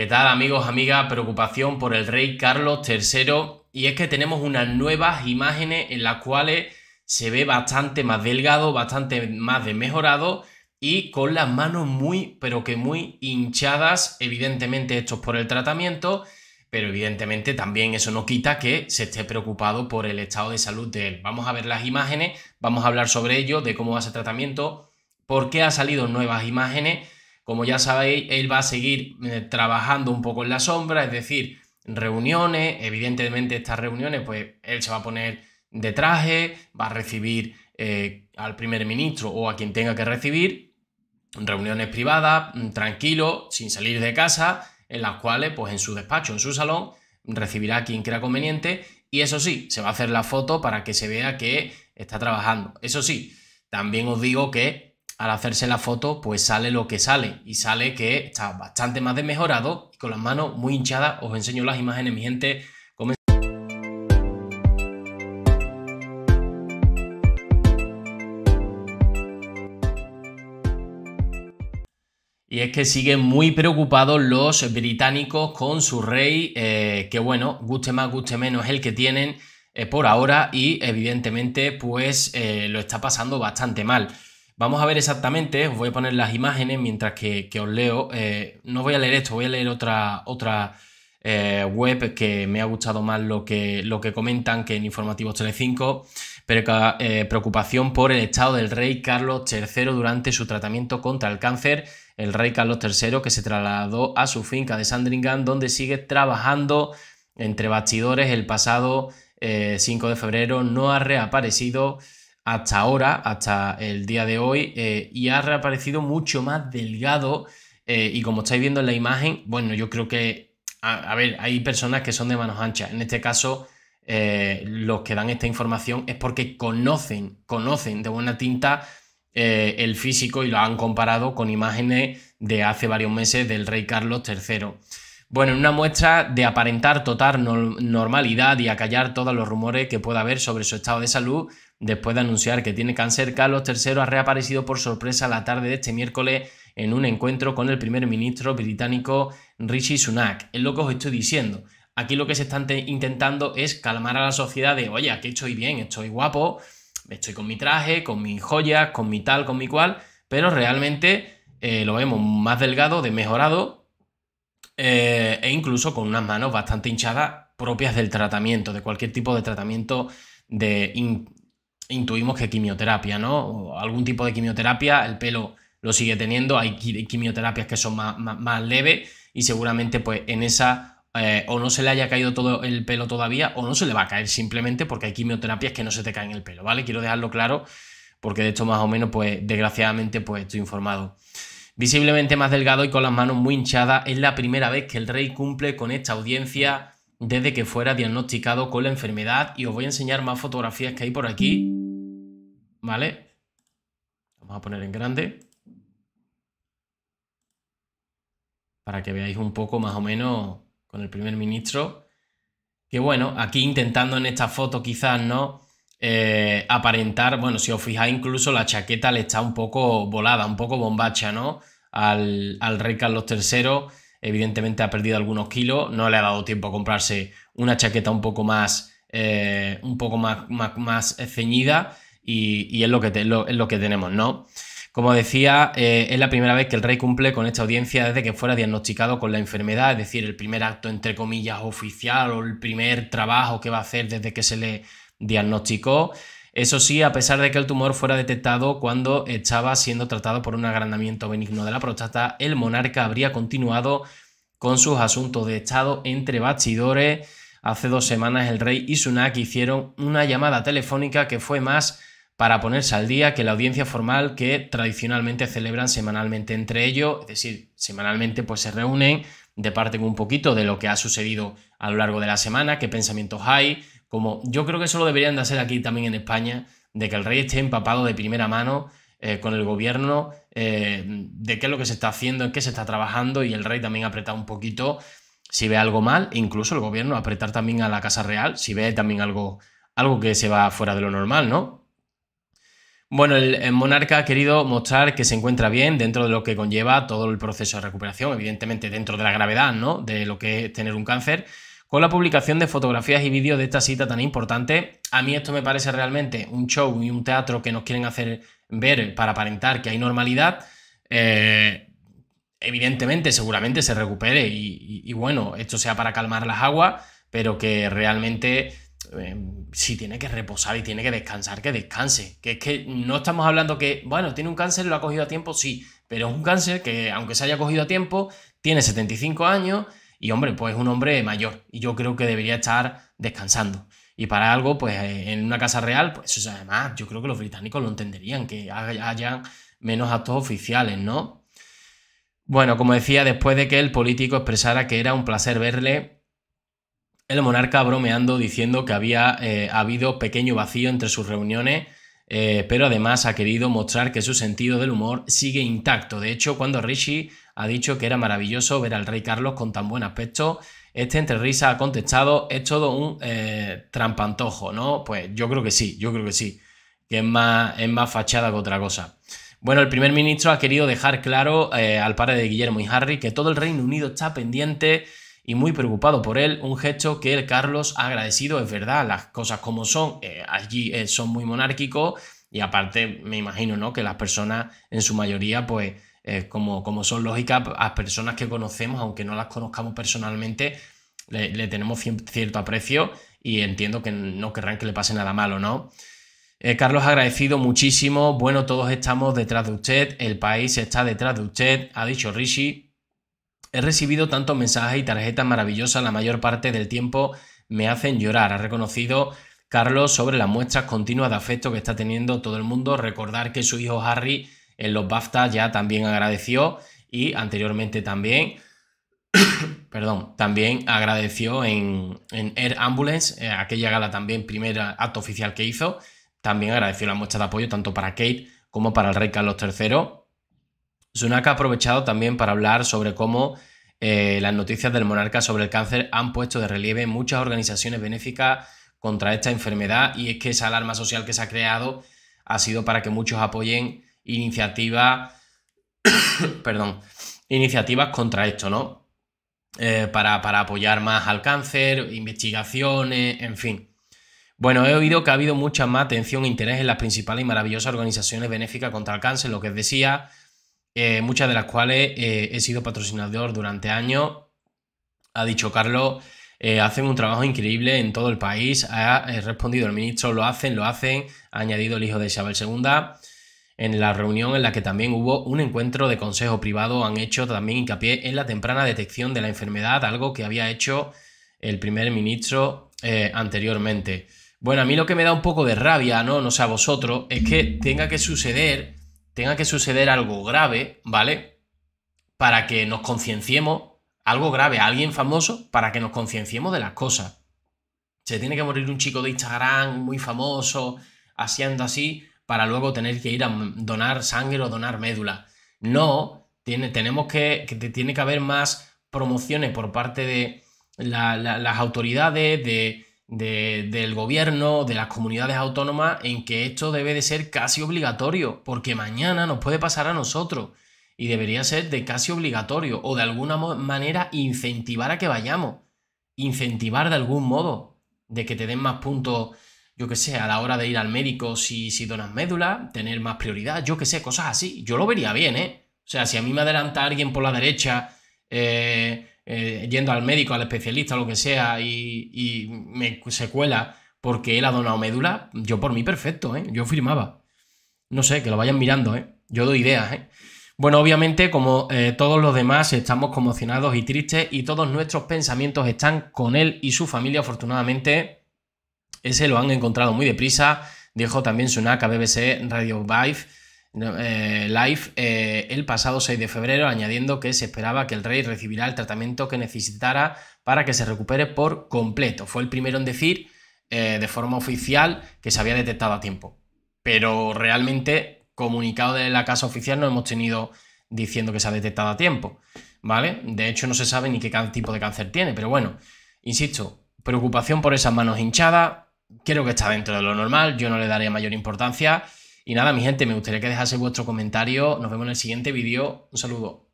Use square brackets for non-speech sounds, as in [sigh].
¿Qué tal amigos, amigas? Preocupación por el rey Carlos III y es que tenemos unas nuevas imágenes en las cuales se ve bastante más delgado, bastante más desmejorado y con las manos muy, pero que muy hinchadas, evidentemente esto por el tratamiento, pero evidentemente también eso no quita que se esté preocupado por el estado de salud de él. Vamos a ver las imágenes, vamos a hablar sobre ello, de cómo va ese tratamiento, por qué ha salido nuevas imágenes como ya sabéis, él va a seguir eh, trabajando un poco en la sombra, es decir, reuniones, evidentemente estas reuniones, pues él se va a poner de traje, va a recibir eh, al primer ministro o a quien tenga que recibir, reuniones privadas, mm, tranquilo, sin salir de casa, en las cuales, pues en su despacho, en su salón, recibirá a quien crea conveniente y eso sí, se va a hacer la foto para que se vea que está trabajando. Eso sí, también os digo que al hacerse la foto, pues sale lo que sale. Y sale que está bastante más desmejorado con las manos muy hinchadas. Os enseño las imágenes, mi gente. Y es que siguen muy preocupados los británicos con su rey, eh, que bueno, guste más, guste menos, el que tienen eh, por ahora y evidentemente pues eh, lo está pasando bastante mal. Vamos a ver exactamente, os voy a poner las imágenes mientras que, os leo. Eh, no voy a leer esto, voy a leer otra, otra eh, web que me ha gustado más lo que, lo que comentan que en Informativos Telecinco, pero eh, preocupación por el estado del rey Carlos III durante su tratamiento contra el cáncer. El rey Carlos III que se trasladó a su finca de Sandringham, donde sigue trabajando entre bastidores el pasado 5 de febrero, no ha reaparecido hasta ahora, hasta el día de hoy, eh, y ha reaparecido mucho más delgado. Eh, y como estáis viendo en la imagen, bueno, yo creo que, a, ver, hay personas que son de manos anchas. En este caso, eh, los que dan esta información es porque conocen, conocen de buena tinta el físico y lo han comparado con imágenes de hace varios meses del rey Carlos III. Bueno, en una muestra de aparentar total normalidad y acallar todos los rumores que pueda haber sobre su estado de salud, Después de anunciar que tiene cáncer, Carlos III ha reaparecido por sorpresa la tarde de este miércoles en un encuentro con el primer ministro británico Rishi Sunak. Es lo que os estoy diciendo. Aquí lo que se están intentando es calmar a la sociedad de, oye, aquí estoy bien, estoy guapo, estoy con mi traje, con mis joyas, con mi tal, con mi cual, pero realmente eh, lo vemos más delgado, desmejorado mejorado eh, e incluso con unas manos bastante hinchadas propias del tratamiento, de cualquier tipo de tratamiento de intuimos que quimioterapia, ¿no? algún tipo de quimioterapia, el pelo lo sigue teniendo, hay quimioterapias que son más, leves y seguramente pues en esa eh, o no se le haya caído todo el pelo todavía o no se le va a caer simplemente porque hay quimioterapias que no se te caen el pelo, ¿vale? Quiero dejarlo claro porque de esto más o menos pues desgraciadamente pues estoy informado. Visiblemente más delgado y con las manos muy hinchadas, es la primera vez que el rey cumple con esta audiencia desde que fuera diagnosticado con la enfermedad y os voy a enseñar más fotografías que hay por aquí. ¿vale? Vamos a poner en grande para que veáis un poco más o menos con el primer ministro. Que bueno, aquí intentando en esta foto quizás no eh, aparentar, bueno, si os fijáis incluso la chaqueta le está un poco volada, un poco bombacha, ¿no? Al, rey Carlos III evidentemente ha perdido algunos kilos, no le ha dado tiempo a comprarse una chaqueta un poco más, eh, un poco más, más eh, ceñida y, es, lo que que tenemos, ¿no? Como decía, eh, es la primera vez que el rey cumple con esta audiencia desde que fuera diagnosticado con la enfermedad, es decir, el primer acto entre comillas oficial o el primer trabajo que va a hacer desde que se le diagnosticó. Eso sí, a pesar de que el tumor fuera detectado cuando estaba siendo tratado por un agrandamiento benigno de la próstata, el monarca habría continuado con sus asuntos de Estado entre bastidores. Hace dos semanas el rey y Sunak hicieron una llamada telefónica que fue más para ponerse al día que la audiencia formal que tradicionalmente celebran semanalmente entre ellos, es decir, semanalmente pues se reúnen, departen un poquito de lo que ha sucedido a lo largo de la semana, qué pensamientos hay, como yo creo que eso lo deberían de hacer aquí también en España, de que el rey esté empapado de primera mano eh, con el gobierno, eh, de qué es lo que se está haciendo, en qué se está trabajando y el rey también apretar un poquito si ve algo mal, e incluso el gobierno apretar también a la Casa Real si ve también algo, algo que se va fuera de lo normal, ¿no? Bueno, el, monarca ha querido mostrar que se encuentra bien dentro de lo que conlleva todo el proceso de recuperación, evidentemente dentro de la gravedad, ¿no? De lo que es tener un cáncer. Con la publicación de fotografías y vídeos de esta cita tan importante, a mí esto me parece realmente un show y un teatro que nos quieren hacer ver para aparentar que hay normalidad. Eh, evidentemente, seguramente se recupere y, bueno, esto sea para calmar las aguas, pero que realmente eh, si tiene que reposar y tiene que descansar, que descanse. Que es que no estamos hablando que, bueno, tiene un cáncer, lo ha cogido a tiempo, sí, pero es un cáncer que, aunque se haya cogido a tiempo, tiene 75 años y, hombre, pues es un hombre mayor y yo creo que debería estar descansando. Y para algo, pues eh, en una casa real, pues eso además, yo creo que los británicos lo entenderían, que haya menos actos oficiales, ¿no? Bueno, como decía, después de que el político expresara que era un placer verle, el monarca bromeando diciendo que había eh, habido pequeño vacío entre sus reuniones, eh, pero además ha querido mostrar que su sentido del humor sigue intacto. De hecho, cuando Rishi ha dicho que era maravilloso ver al rey Carlos con tan buen aspecto, este entre risa ha contestado, es todo un eh, trampantojo, ¿no? Pues yo creo que sí, yo creo que sí, que es más, es más fachada que otra cosa. Bueno, el primer ministro ha querido dejar claro al padre de Guillermo y Harry que todo el Reino Unido está pendiente y muy preocupado por él, un gesto que el Carlos ha agradecido, es verdad, las cosas como son, eh, allí eh, son muy monárquicos y aparte me imagino ¿no? que las personas en su mayoría pues... Eh, como, como son lógicas, a personas que conocemos, aunque no las conozcamos personalmente, le, tenemos cierto aprecio y entiendo que no querrán que le pase nada malo, ¿no? Carlos ha agradecido muchísimo. Bueno, todos estamos detrás de usted, el país está detrás de usted, ha dicho Rishi. He recibido tantos mensajes y tarjetas maravillosas la mayor parte del tiempo me hacen llorar, ha reconocido Carlos sobre las muestras continuas de afecto que está teniendo todo el mundo. Recordar que su hijo Harry en los BAFTA ya también agradeció y anteriormente también, [coughs] perdón, también agradeció en, en Air Ambulance, eh, aquella gala también, primer acto oficial que hizo, también agradeció la muestra de apoyo tanto para Kate como para el rey Carlos III Sunak ha aprovechado también para hablar sobre cómo eh, las noticias del monarca sobre el cáncer han puesto de relieve muchas organizaciones benéficas contra esta enfermedad y es que esa alarma social que se ha creado ha sido para que muchos apoyen iniciativas, [coughs] perdón, iniciativas contra esto, ¿no? Eh, para, para apoyar más al cáncer, investigaciones, en fin. Bueno, he oído que ha habido mucha más atención e interés en las principales y maravillosas organizaciones benéficas contra el cáncer, lo que decía, eh, muchas de las cuales eh, he sido patrocinador durante años. Ha dicho Carlos, eh, hacen un trabajo increíble en todo el país. Ha respondido el ministro, lo hacen, lo hacen. Ha añadido el hijo de Isabel II. En la reunión en la que también hubo un encuentro de consejo privado, han hecho también hincapié en la temprana detección de la enfermedad, algo que había hecho el primer ministro anteriormente. Bueno, a mí lo que me da un poco de rabia, ¿no? No sé, a vosotros, es que tenga que suceder tenga que suceder algo grave, ¿vale? Para que nos concienciemos, algo grave, alguien famoso, para que nos concienciemos de las cosas. Se tiene que morir un chico de Instagram muy famoso, haciendo así, para luego tener que ir a donar sangre o donar médula. No, tiene, tenemos que, tiene que haber más promociones por parte de las autoridades, de del gobierno, de las comunidades autónomas, en que esto debe de ser casi obligatorio, porque mañana nos puede pasar a nosotros y debería ser de casi obligatorio o de alguna manera incentivar a que vayamos, incentivar de algún modo, de que te den más puntos, yo que sé, a la hora de ir al médico si, si donas médula, tener más prioridad, yo que sé, cosas así. Yo lo vería bien, ¿eh? O sea, si a mí me adelanta alguien por la derecha, eh, eh, yendo al médico, al especialista, lo que sea, y, me secuela porque él ha donado médula, yo por mí perfecto, ¿eh? Yo firmaba. No sé, que lo vayan mirando, ¿eh? Yo doy ideas, Bueno, obviamente, como todos los demás, estamos conmocionados y tristes y todos nuestros pensamientos están con él y su familia. Afortunadamente, ese lo han encontrado muy deprisa. Dijo también Sunaka BBC Radio Vive eh, live eh, el pasado 6 de febrero, añadiendo que se esperaba que el rey recibirá el tratamiento que necesitara para que se recupere por completo. Fue el primero en decir eh, de forma oficial que se había detectado a tiempo. Pero realmente, comunicado de la casa oficial, no hemos tenido diciendo que se ha detectado a tiempo. ¿Vale? De hecho, no se sabe ni qué tipo de cáncer tiene, pero bueno, insisto, preocupación por esas manos hinchadas. Creo que está dentro de lo normal, yo no le daría mayor importancia. Y nada, mi gente, me gustaría que dejase vuestro comentario. Nos vemos en el siguiente vídeo. Un saludo.